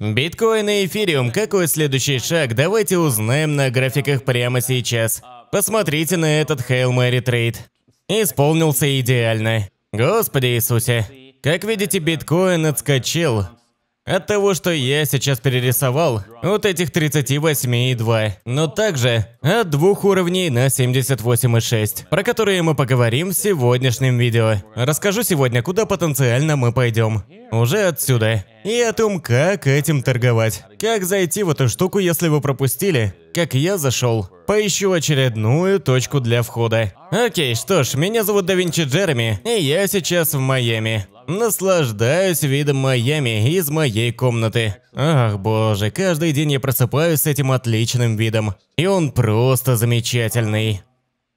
Биткоин и эфириум. Какой следующий шаг? Давайте узнаем на графиках прямо сейчас. Посмотрите на этот Hail Mary трейд. Исполнился идеально. Господи Иисусе. Как видите, биткоин отскочил. От того, что я сейчас перерисовал, от этих 38,2, но также от двух уровней на 78,6, про которые мы поговорим в сегодняшнем видео. Расскажу сегодня, куда потенциально мы пойдем. Уже отсюда. И о том, как этим торговать. Как зайти в эту штуку, если вы пропустили, как я зашел. Поищу очередную точку для входа. Окей, что ж, меня зовут Давинчи Винчи Джереми, и я сейчас в Майами. Наслаждаюсь видом Майами из моей комнаты. Ах боже, каждый день я просыпаюсь с этим отличным видом. И он просто замечательный.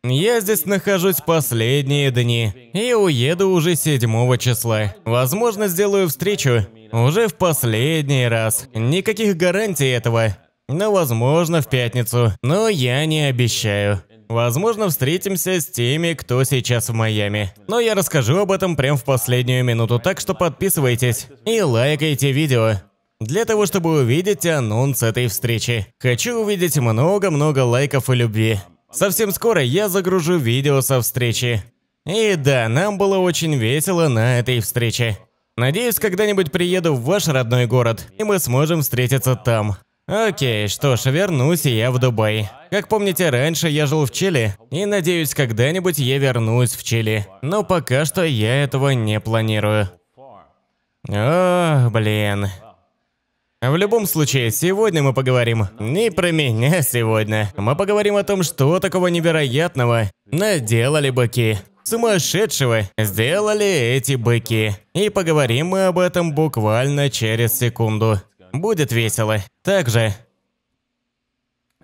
Я здесь нахожусь последние дни и уеду уже 7 числа. Возможно, сделаю встречу уже в последний раз. Никаких гарантий этого. Но возможно в пятницу. Но я не обещаю. Возможно, встретимся с теми, кто сейчас в Майами. Но я расскажу об этом прямо в последнюю минуту, так что подписывайтесь и лайкайте видео. Для того, чтобы увидеть анонс этой встречи. Хочу увидеть много-много лайков и любви. Совсем скоро я загружу видео со встречи. И да, нам было очень весело на этой встрече. Надеюсь, когда-нибудь приеду в ваш родной город, и мы сможем встретиться там. Окей, что ж, вернусь я в Дубай. Как помните, раньше я жил в Чили, и надеюсь, когда-нибудь я вернусь в Чили. Но пока что я этого не планирую. О, блин. В любом случае, сегодня мы поговорим не про меня сегодня. Мы поговорим о том, что такого невероятного наделали быки. Сумасшедшего сделали эти быки. И поговорим мы об этом буквально через секунду. Будет весело. Также,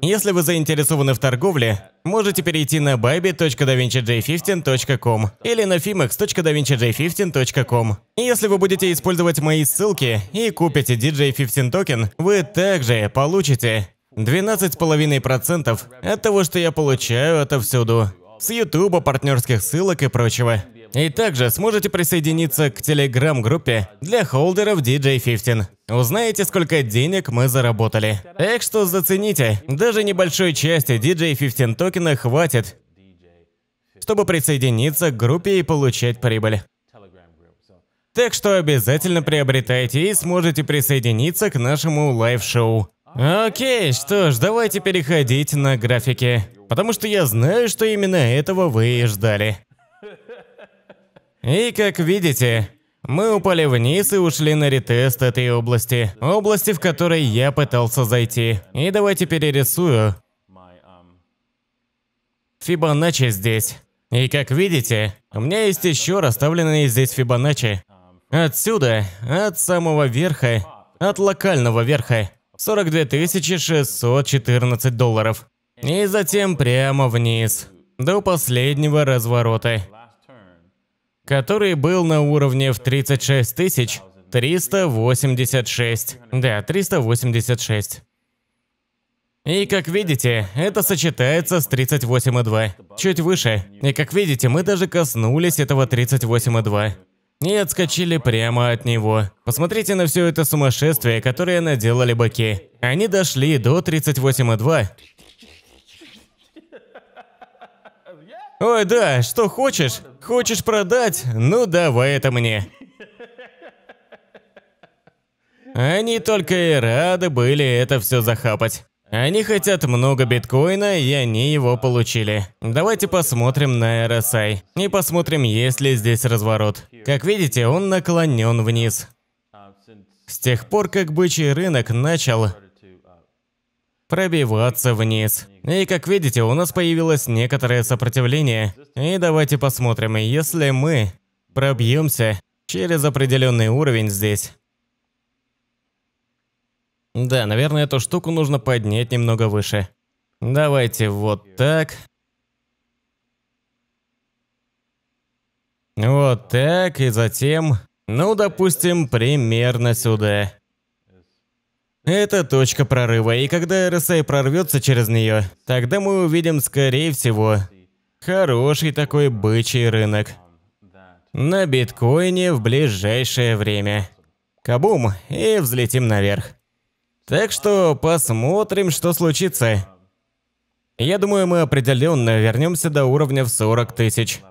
если вы заинтересованы в торговле, можете перейти на bybit.davincij15.com или на fimex.davincij15.com. Если вы будете использовать мои ссылки и купите DJ15 токен, вы также получите 12,5% от того, что я получаю отовсюду. С YouTube, партнерских ссылок и прочего. И также сможете присоединиться к телеграм-группе для холдеров DJ15. Узнаете, сколько денег мы заработали. Так что зацените, даже небольшой части DJ15 токена хватит, чтобы присоединиться к группе и получать прибыль. Так что обязательно приобретайте и сможете присоединиться к нашему лайв-шоу. Окей, что ж, давайте переходить на графики. Потому что я знаю, что именно этого вы и ждали. И как видите, мы упали вниз и ушли на ретест этой области. Области, в которой я пытался зайти. И давайте перерисую. Фибоначчи здесь. И как видите, у меня есть еще расставленные здесь Фибоначчи. Отсюда, от самого верха, от локального верха, 42 614 долларов. И затем прямо вниз, до последнего разворота который был на уровне в 36 тысяч 386. Да, 386. И как видите, это сочетается с 38,2. Чуть выше. И как видите, мы даже коснулись этого 38,2. И отскочили прямо от него. Посмотрите на все это сумасшествие, которое наделали быки. Они дошли до 38,2. Ой, да, что хочешь? Хочешь продать? Ну давай это мне. Они только и рады были это все захапать. Они хотят много биткоина, и они его получили. Давайте посмотрим на RSI. А. И посмотрим, есть ли здесь разворот. Как видите, он наклонен вниз. С тех пор, как бычий рынок начал пробиваться вниз. И как видите, у нас появилось некоторое сопротивление. И давайте посмотрим, если мы пробьемся через определенный уровень здесь. Да, наверное, эту штуку нужно поднять немного выше. Давайте вот так. Вот так, и затем, ну, допустим, примерно сюда. Это точка прорыва, и когда РСА прорвется через нее, тогда мы увидим, скорее всего, хороший такой бычий рынок. На биткоине в ближайшее время. Кабум, и взлетим наверх. Так что посмотрим, что случится. Я думаю, мы определенно вернемся до уровня в 40 тысяч.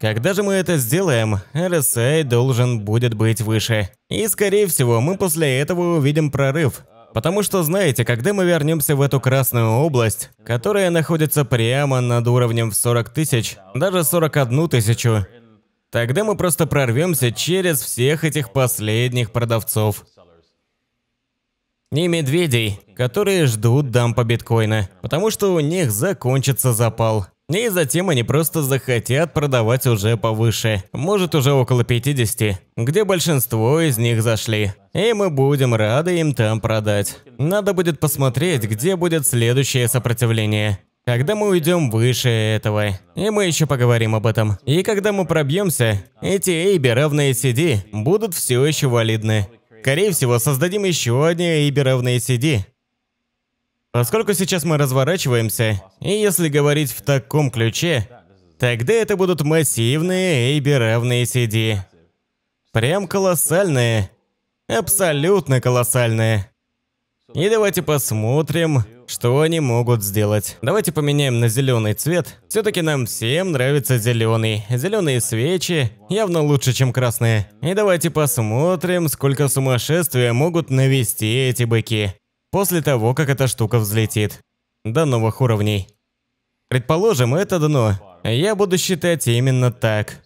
Когда же мы это сделаем, RSI а должен будет быть выше. И скорее всего мы после этого увидим прорыв. Потому что знаете, когда мы вернемся в эту красную область, которая находится прямо над уровнем в 40 тысяч, даже 41 тысячу, тогда мы просто прорвемся через всех этих последних продавцов. Не медведей, которые ждут дампа биткоина, потому что у них закончится запал. И затем они просто захотят продавать уже повыше, может уже около 50, где большинство из них зашли. И мы будем рады им там продать. Надо будет посмотреть, где будет следующее сопротивление. Когда мы уйдем выше этого, и мы еще поговорим об этом. И когда мы пробьемся, эти эйби, равные CD, будут все еще валидны. Скорее всего, создадим еще одни эйби, равные CD, Поскольку сейчас мы разворачиваемся, и если говорить в таком ключе, тогда это будут массивные AB равные CD. Прям колоссальные. Абсолютно колоссальные. И давайте посмотрим, что они могут сделать. Давайте поменяем на зеленый цвет. Все-таки нам всем нравится зеленый. Зеленые свечи явно лучше, чем красные. И давайте посмотрим, сколько сумасшествия могут навести эти быки после того, как эта штука взлетит до новых уровней. Предположим, это дно. Я буду считать именно так.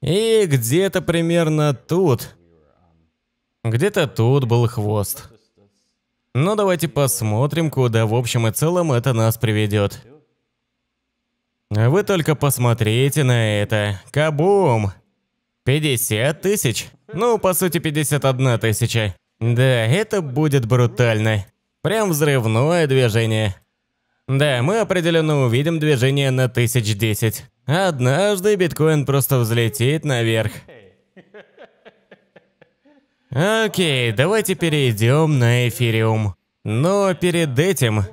И где-то примерно тут. Где-то тут был хвост. Но ну, давайте посмотрим, куда в общем и целом это нас приведет. Вы только посмотрите на это. Кабум! 50 тысяч? Ну, по сути, 51 тысяча. Да, это будет брутально. Прям взрывное движение. Да, мы определенно увидим движение на 1010. Однажды биткоин просто взлетит наверх. Окей, давайте перейдем на эфириум. Но перед этим,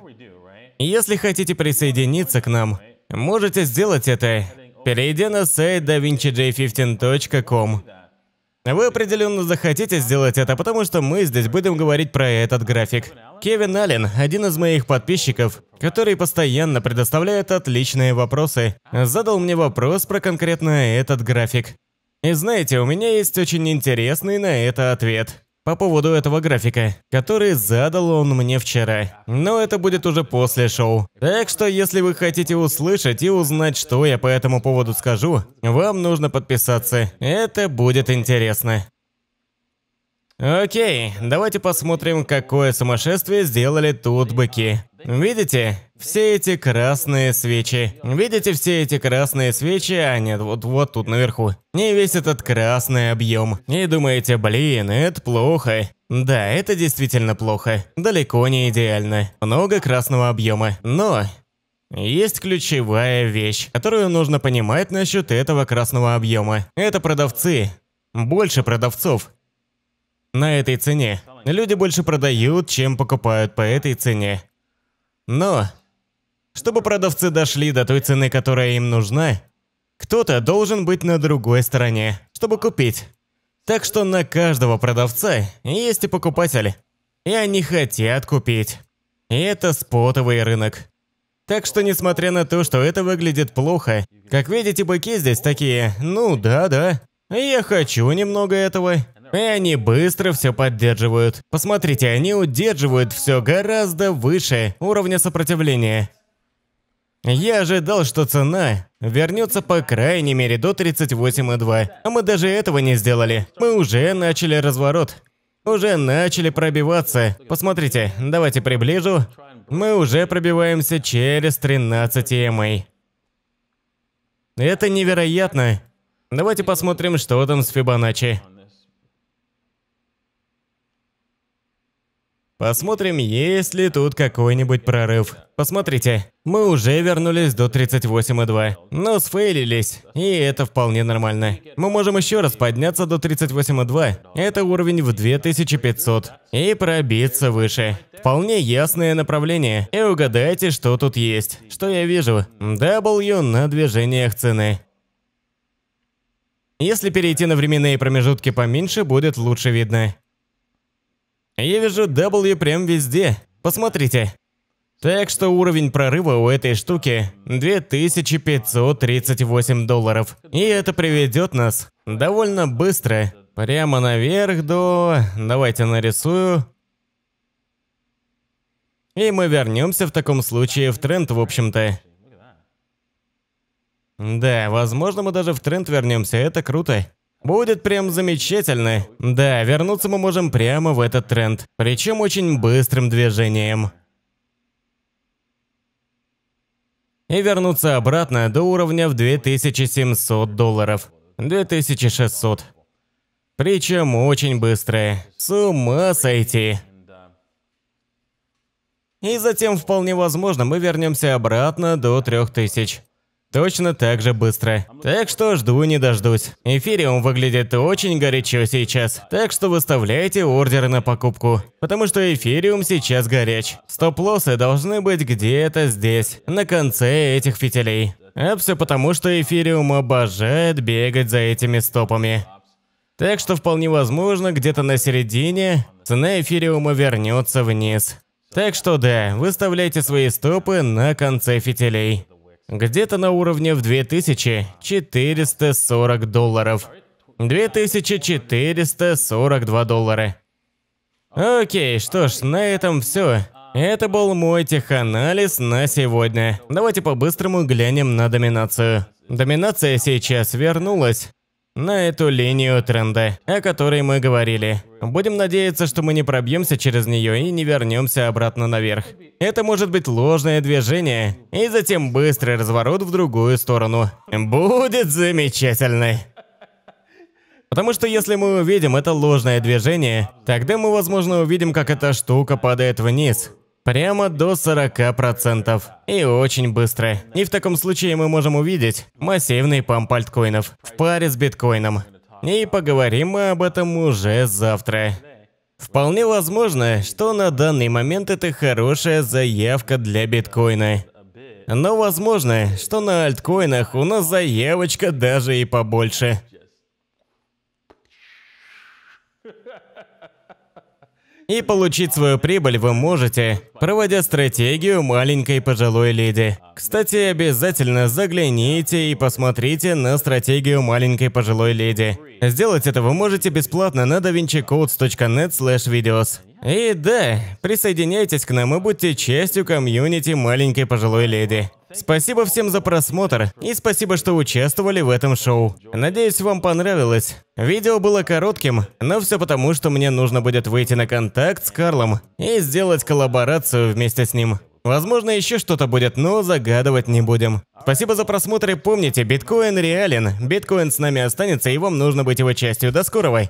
если хотите присоединиться к нам, можете сделать это перейди на сайт davincij15.com. Вы определенно захотите сделать это, потому что мы здесь будем говорить про этот график. Кевин Аллен, один из моих подписчиков, который постоянно предоставляет отличные вопросы, задал мне вопрос про конкретно этот график. И знаете, у меня есть очень интересный на это ответ по поводу этого графика, который задал он мне вчера. Но это будет уже после шоу. Так что, если вы хотите услышать и узнать, что я по этому поводу скажу, вам нужно подписаться. Это будет интересно. Окей, давайте посмотрим, какое сумасшествие сделали тут быки. Видите? Все эти красные свечи. Видите все эти красные свечи? А нет, вот, вот тут наверху. И весь этот красный объем. И думаете, блин, это плохо. Да, это действительно плохо. Далеко не идеально. Много красного объема. Но... Есть ключевая вещь, которую нужно понимать насчет этого красного объема. Это продавцы. Больше продавцов на этой цене. Люди больше продают, чем покупают по этой цене. Но, чтобы продавцы дошли до той цены, которая им нужна, кто-то должен быть на другой стороне, чтобы купить. Так что на каждого продавца есть и покупатель. И они хотят купить. И это спотовый рынок. Так что, несмотря на то, что это выглядит плохо, как видите, быки здесь такие, ну да-да, я хочу немного этого. И они быстро все поддерживают. Посмотрите, они удерживают все гораздо выше уровня сопротивления. Я ожидал, что цена вернется по крайней мере до 38,2. А мы даже этого не сделали. Мы уже начали разворот. Уже начали пробиваться. Посмотрите, давайте приближу. Мы уже пробиваемся через 13 EMA. Эм Это невероятно. Давайте посмотрим, что там с Фибоначчи. Посмотрим, есть ли тут какой-нибудь прорыв. Посмотрите, мы уже вернулись до 38,2, но ну, сфейлились, и это вполне нормально. Мы можем еще раз подняться до 38,2, это уровень в 2500, и пробиться выше. Вполне ясное направление, и угадайте, что тут есть. Что я вижу? W на движениях цены. Если перейти на временные промежутки поменьше, будет лучше видно. Я вижу W прям везде, посмотрите. Так что уровень прорыва у этой штуки 2538 долларов. И это приведет нас довольно быстро. Прямо наверх до... Давайте нарисую. И мы вернемся в таком случае в тренд, в общем-то. Да, возможно, мы даже в тренд вернемся, это круто. Будет прям замечательно. Да, вернуться мы можем прямо в этот тренд. Причем очень быстрым движением. И вернуться обратно до уровня в 2700 долларов. 2600. Причем очень быстро. С ума сойти. И затем вполне возможно мы вернемся обратно до 3000. Точно так же быстро. Так что жду не дождусь. Эфириум выглядит очень горячо сейчас. Так что выставляйте ордеры на покупку. Потому что эфириум сейчас горяч. Стоп-лоссы должны быть где-то здесь, на конце этих фитилей. А все потому, что эфириум обожает бегать за этими стопами. Так что вполне возможно, где-то на середине цена эфириума вернется вниз. Так что да, выставляйте свои стопы на конце фитилей где-то на уровне в 2440 долларов. 2442 доллара. Окей, что ж, на этом все. Это был мой теханализ на сегодня. Давайте по-быстрому глянем на доминацию. Доминация сейчас вернулась на эту линию тренда, о которой мы говорили. Будем надеяться, что мы не пробьемся через нее и не вернемся обратно наверх. Это может быть ложное движение, и затем быстрый разворот в другую сторону. Будет замечательно. Потому что если мы увидим это ложное движение, тогда мы, возможно, увидим, как эта штука падает вниз. Прямо до 40%. И очень быстро. И в таком случае мы можем увидеть массивный памп альткоинов в паре с биткоином. И поговорим мы об этом уже завтра. Вполне возможно, что на данный момент это хорошая заявка для биткоина. Но возможно, что на альткоинах у нас заявочка даже и побольше. И получить свою прибыль вы можете, проводя стратегию маленькой пожилой леди. Кстати, обязательно загляните и посмотрите на стратегию маленькой пожилой леди. Сделать это вы можете бесплатно на davincicodes.net slash videos. И да, присоединяйтесь к нам и будьте частью комьюнити маленькой пожилой леди. Спасибо всем за просмотр и спасибо, что участвовали в этом шоу. Надеюсь, вам понравилось. Видео было коротким, но все потому, что мне нужно будет выйти на контакт с Карлом и сделать коллаборацию вместе с ним. Возможно, еще что-то будет, но загадывать не будем. Спасибо за просмотр и помните, биткоин реален. Биткоин с нами останется, и вам нужно быть его частью. До скорого!